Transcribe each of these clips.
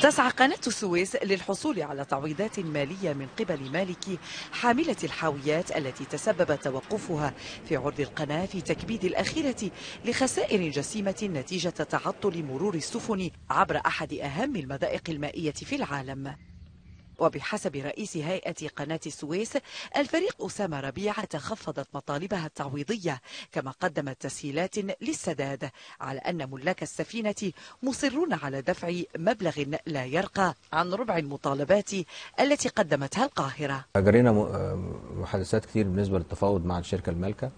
تسعى قناة السويس للحصول على تعويضات مالية من قبل مالكي حاملة الحاويات التي تسبب توقفها في عرض القناة في تكبيد الأخيرة لخسائر جسيمة نتيجة تعطل مرور السفن عبر أحد أهم المذائق المائية في العالم وبحسب رئيس هيئة قناة السويس الفريق أسامة ربيعة تخفضت مطالبها التعويضية كما قدمت تسهيلات للسداد على أن ملاك السفينة مصرون على دفع مبلغ لا يرقى عن ربع المطالبات التي قدمتها القاهرة أجرينا آه، محادثات كثير بالنسبة للتفاوض مع الشركة المالكة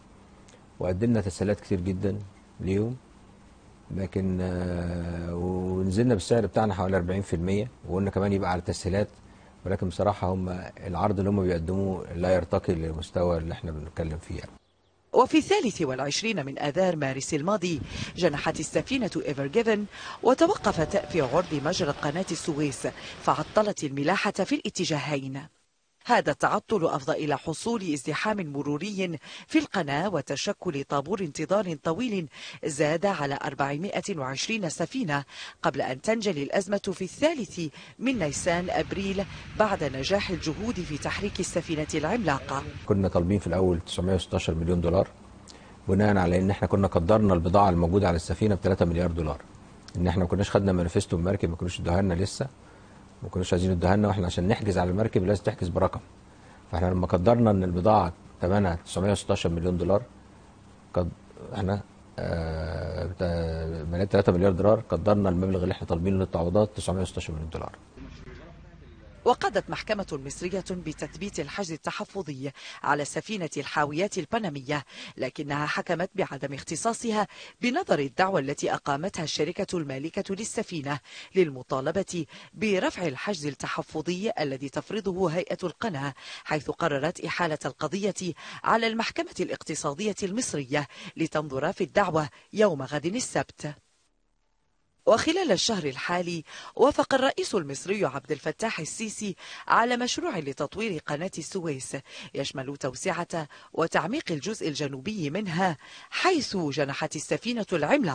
وقدمنا تسهيلات كثير جدا ليهم لكن آه، ونزلنا بالسعر بتاعنا حوالي 40% وقلنا كمان يبقى على التسهيلات ولكن بصراحه هم العرض اللي هم بيقدموه لا يرتقي للمستوى اللي احنا بنتكلم فيه وفي الثالث والعشرين من آذار مارس الماضي جنحت السفينة إيفر جيفن وتوقفت في عرض مجرى قناة السويس فعطلت الملاحة في الاتجاهين هذا التعطل أفضى إلى حصول ازدحام مروري في القناة وتشكل طابور انتظار طويل زاد على 420 سفينة قبل أن تنجلي الأزمة في الثالث من نيسان أبريل بعد نجاح الجهود في تحريك السفينة العملاقة كنا طالبين في الأول 916 مليون دولار بناء على ان احنا كنا قدرنا البضاعه الموجوده على السفينه ب 3 مليار دولار ان احنا ما كناش خدنا مانيفستو المركب ما كناش ادوها لنا لسه ما كناش عايزين يدوها لنا واحنا عشان نحجز على المركب لازم تحجز برقم فاحنا لما قدرنا ان البضاعه ثمنها 916 مليون دولار قد احنا آه 3 مليار دولار قدرنا المبلغ اللي احنا طالبينه للتعويضات 916 مليون دولار وقضت محكمة مصرية بتثبيت الحجز التحفظي على سفينة الحاويات البنمية لكنها حكمت بعدم اختصاصها بنظر الدعوة التي أقامتها الشركة المالكة للسفينة للمطالبة برفع الحجز التحفظي الذي تفرضه هيئة القناة حيث قررت إحالة القضية على المحكمة الاقتصادية المصرية لتنظر في الدعوة يوم غد السبت وخلال الشهر الحالي وافق الرئيس المصري عبد الفتاح السيسي على مشروع لتطوير قناة السويس يشمل توسعة وتعميق الجزء الجنوبي منها حيث جنحت السفينة العملاقة